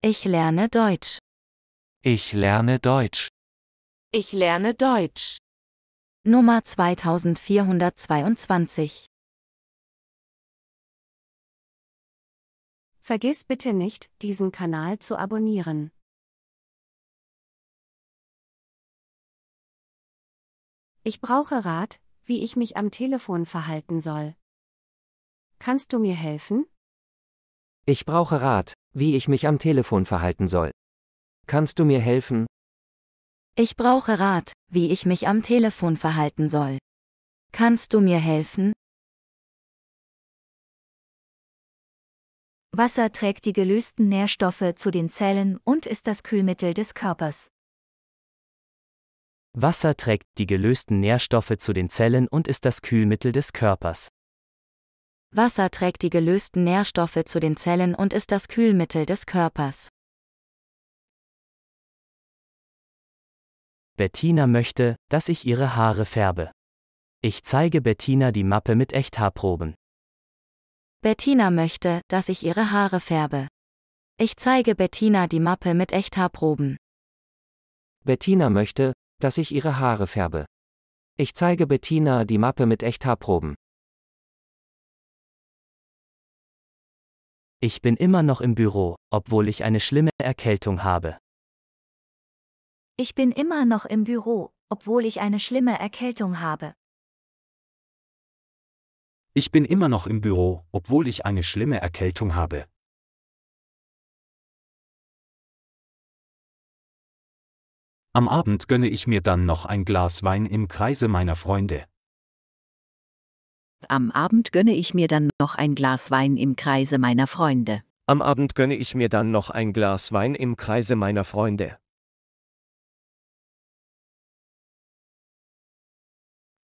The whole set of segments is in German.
Ich lerne Deutsch. Ich lerne Deutsch. Ich lerne Deutsch. Nummer 2422. Vergiss bitte nicht, diesen Kanal zu abonnieren. Ich brauche Rat, wie ich mich am Telefon verhalten soll. Kannst du mir helfen? Ich brauche Rat, wie ich mich am Telefon verhalten soll. Kannst du mir helfen? Ich brauche Rat, wie ich mich am Telefon verhalten soll. Kannst du mir helfen? Wasser trägt die gelösten Nährstoffe zu den Zellen und ist das Kühlmittel des Körpers. Wasser trägt die gelösten Nährstoffe zu den Zellen und ist das Kühlmittel des Körpers. Wasser trägt die gelösten Nährstoffe zu den Zellen und ist das Kühlmittel des Körpers. Bettina möchte, dass ich ihre Haare färbe. Ich zeige Bettina die Mappe mit Echthaarproben. Bettina möchte, dass ich ihre Haare färbe. Ich zeige Bettina die Mappe mit Echthaarproben. Bettina möchte, dass ich ihre Haare färbe. Ich zeige Bettina die Mappe mit Echthaarproben. Ich bin immer noch im Büro, obwohl ich eine schlimme Erkältung habe. Ich bin immer noch im Büro, obwohl ich eine schlimme Erkältung habe. Ich bin immer noch im Büro, obwohl ich eine schlimme Erkältung habe. Am Abend gönne ich mir dann noch ein Glas Wein im Kreise meiner Freunde. Am Abend gönne ich mir dann noch ein Glas Wein im Kreise meiner Freunde. Am Abend gönne ich mir dann noch ein Glas Wein im Kreise meiner Freunde.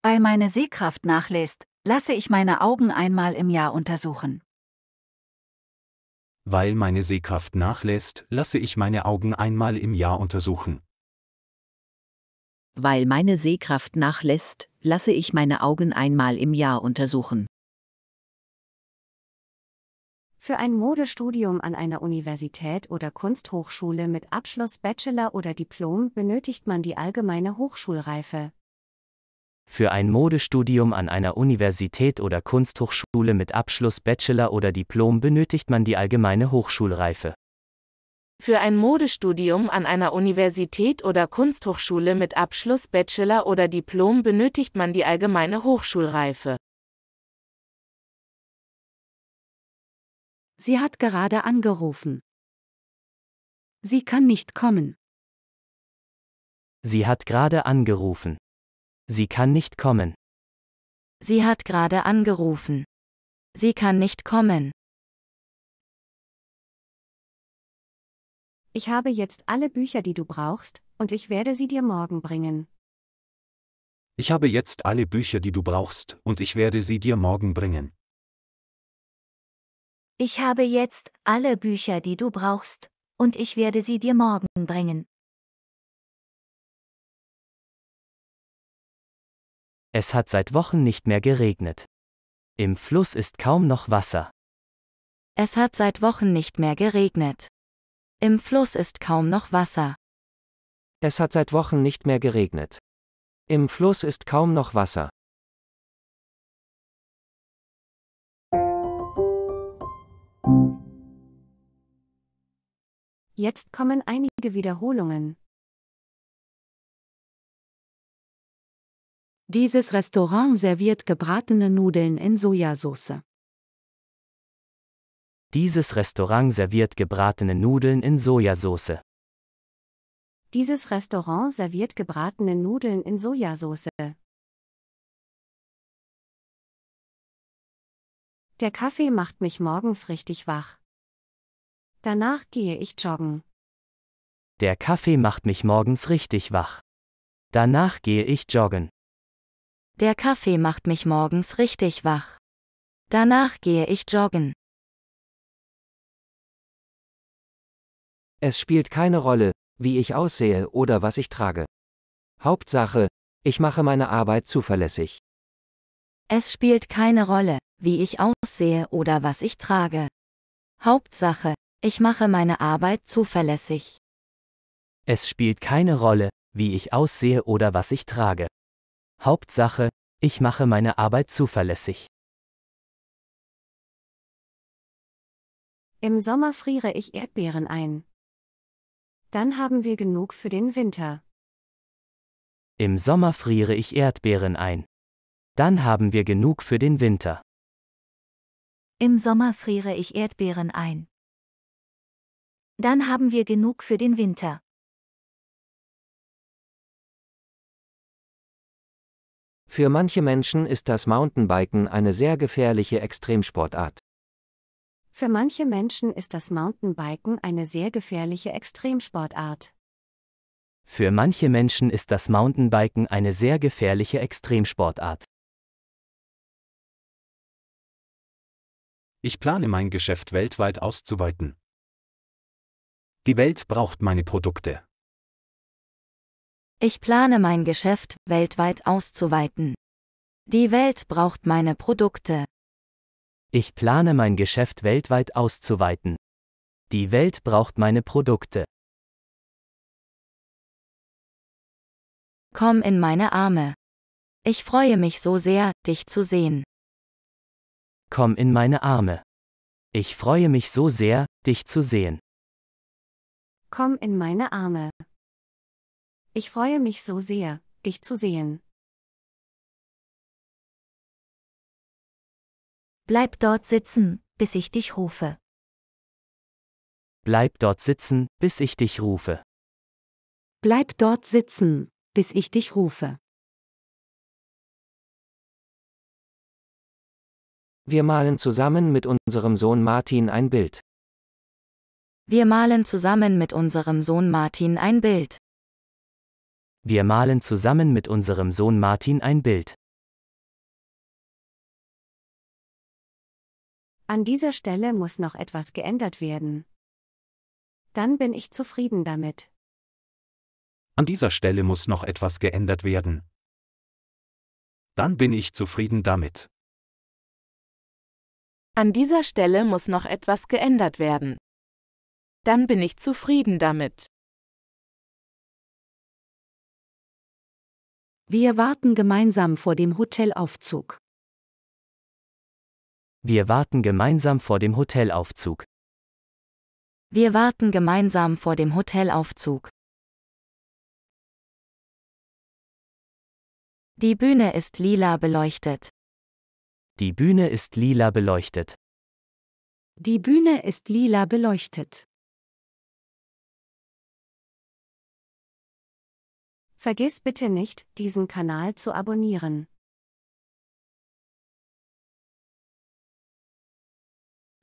Weil meine Sehkraft nachlässt, lasse ich meine Augen einmal im Jahr untersuchen. Weil meine Sehkraft nachlässt, lasse ich meine Augen einmal im Jahr untersuchen. Weil meine Sehkraft nachlässt, lasse ich meine Augen einmal im Jahr untersuchen. Für ein Modestudium an einer Universität oder Kunsthochschule mit Abschluss Bachelor oder Diplom benötigt man die allgemeine Hochschulreife. Für ein Modestudium an einer Universität oder Kunsthochschule mit Abschluss Bachelor oder Diplom benötigt man die allgemeine Hochschulreife. Für ein Modestudium an einer Universität oder Kunsthochschule mit Abschluss Bachelor oder Diplom benötigt man die allgemeine Hochschulreife. Sie hat gerade angerufen. Sie kann nicht kommen. Sie hat gerade angerufen. Sie kann nicht kommen. Sie hat gerade angerufen. Sie kann nicht kommen. Ich habe jetzt alle Bücher, die du brauchst, und ich werde sie dir morgen bringen. Ich habe jetzt alle Bücher, die du brauchst, und ich werde sie dir morgen bringen. Ich habe jetzt alle Bücher, die du brauchst, und ich werde sie dir morgen bringen. Es hat seit Wochen nicht mehr geregnet. Im Fluss ist kaum noch Wasser. Es hat seit Wochen nicht mehr geregnet. Im Fluss ist kaum noch Wasser. Es hat seit Wochen nicht mehr geregnet. Im Fluss ist kaum noch Wasser. Jetzt kommen einige Wiederholungen. Dieses Restaurant serviert gebratene Nudeln in Sojasauce. Dieses Restaurant serviert gebratene Nudeln in Sojasauce. Dieses Restaurant serviert gebratene Nudeln in Sojasauce. Der Kaffee macht mich morgens richtig wach. Danach gehe ich joggen. Der Kaffee macht mich morgens richtig wach. Danach gehe ich joggen. Der Kaffee macht mich morgens richtig wach. Danach gehe ich joggen. Es spielt keine Rolle, wie ich aussehe oder was ich trage. Hauptsache, ich mache meine Arbeit zuverlässig. Es spielt keine Rolle, wie ich aussehe oder was ich trage. Hauptsache, ich mache meine Arbeit zuverlässig. Es spielt keine Rolle, wie ich aussehe oder was ich trage. Hauptsache, ich mache meine Arbeit zuverlässig. Im Sommer friere ich Erdbeeren ein. Dann haben wir genug für den Winter. Im Sommer friere ich Erdbeeren ein. Dann haben wir genug für den Winter. Im Sommer friere ich Erdbeeren ein. Dann haben wir genug für den Winter. Für manche Menschen ist das Mountainbiken eine sehr gefährliche Extremsportart. Für manche Menschen ist das Mountainbiken eine sehr gefährliche Extremsportart. Für manche Menschen ist das Mountainbiken eine sehr gefährliche Extremsportart. Ich plane mein Geschäft weltweit auszuweiten. Die Welt braucht meine Produkte. Ich plane mein Geschäft weltweit auszuweiten. Die Welt braucht meine Produkte. Ich plane mein Geschäft weltweit auszuweiten. Die Welt braucht meine Produkte. Komm in meine Arme. Ich freue mich so sehr, dich zu sehen. Komm in meine Arme. Ich freue mich so sehr, dich zu sehen. Komm in meine Arme. Ich freue mich so sehr, dich zu sehen. Bleib dort sitzen, bis ich dich rufe. Bleib dort sitzen, bis ich dich rufe. Bleib dort sitzen, bis ich dich rufe. Wir malen zusammen mit unserem Sohn Martin ein Bild. Wir malen zusammen mit unserem Sohn Martin ein Bild. Wir malen zusammen mit unserem Sohn Martin ein Bild. An dieser Stelle muss noch etwas geändert werden. Dann bin ich zufrieden damit. An dieser Stelle muss noch etwas geändert werden. Dann bin ich zufrieden damit. An dieser Stelle muss noch etwas geändert werden. Dann bin ich zufrieden damit. Wir warten gemeinsam vor dem Hotelaufzug. Wir warten gemeinsam vor dem Hotelaufzug. Wir warten gemeinsam vor dem Hotelaufzug. Die Bühne ist lila beleuchtet. Die Bühne ist lila beleuchtet. Die Bühne ist lila beleuchtet. Vergiss bitte nicht, diesen Kanal zu abonnieren.